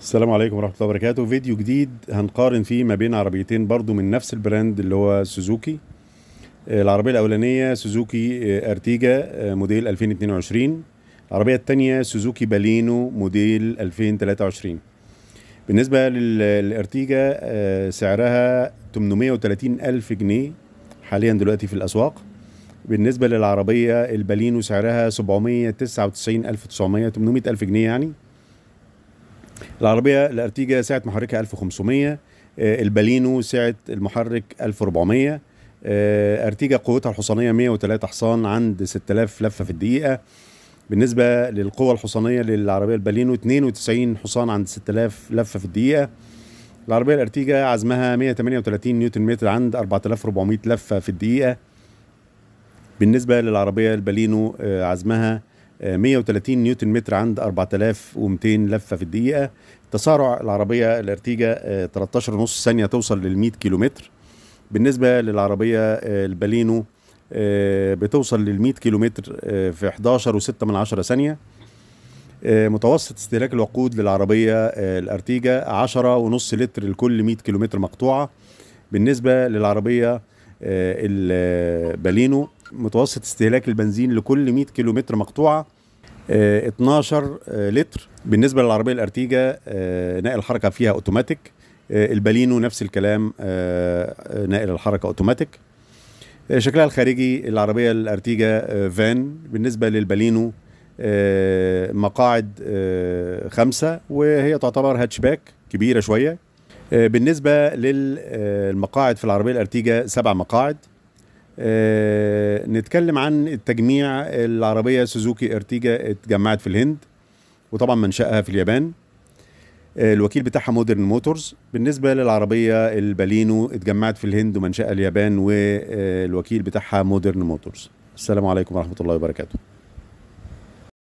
السلام عليكم ورحمة الله وبركاته فيديو جديد هنقارن فيه ما بين عربيتين برضو من نفس البراند اللي هو سوزوكي العربية الأولانية سوزوكي أرتيجا آه، موديل 2022 العربية الثانية سوزوكي بالينو موديل 2023 بالنسبة للأرتيجا آه، سعرها 830 ألف جنيه حاليا دلوقتي في الأسواق بالنسبة للعربية البالينو سعرها 799 ألف 900 800 ألف جنيه يعني العربيه الارتيجا سعه محركها 1500 آه، البالينو سعه المحرك 1400 آه، ارتيجا قوتها الحصانيه 103 حصان عند 6000 لفه في الدقيقه بالنسبه للقوه الحصانيه للعربيه البالينو 92 حصان عند 6000 لفه في الدقيقه العربيه الارتيجا عزمها 138 نيوتن متر عند 4400 لفه في الدقيقه بالنسبه للعربيه البالينو آه، عزمها 130 نيوتن متر عند 4200 لفه في الدقيقه تسارع العربيه الارتيجا 13.5 آه، ثانيه توصل لل 100 كيلومتر بالنسبه للعربيه آه، البالينو آه، بتوصل لل 100 كيلومتر في 11.6 ثانيه متوسط استهلاك الوقود للعربيه الارتيجا 10.5 لتر لكل 100 كيلومتر مقطوعه بالنسبه للعربيه آه، البالينو متوسط استهلاك البنزين لكل 100 كيلو متر مقطوعه 12 آه، آه، لتر بالنسبه للعربيه الارتيجا نقل الحركه فيها اوتوماتيك البالينو نفس الكلام نقل الحركه اوتوماتيك شكلها الخارجي العربيه الارتيجا فان بالنسبه للبالينو مقاعد خمسة وهي تعتبر هاتشباك كبيرة شوية آه، بالنسبه للمقاعد آه، في العربيه الارتيجه سبع مقاعد آه، نتكلم عن التجميع العربيه سوزوكي ارتيجا اتجمعت في الهند وطبعا منشاها في اليابان الوكيل بتاعها مودرن موتورز بالنسبه للعربيه البالينو اتجمعت في الهند ومنشاها اليابان والوكيل بتاعها مودرن موتورز السلام عليكم ورحمه الله وبركاته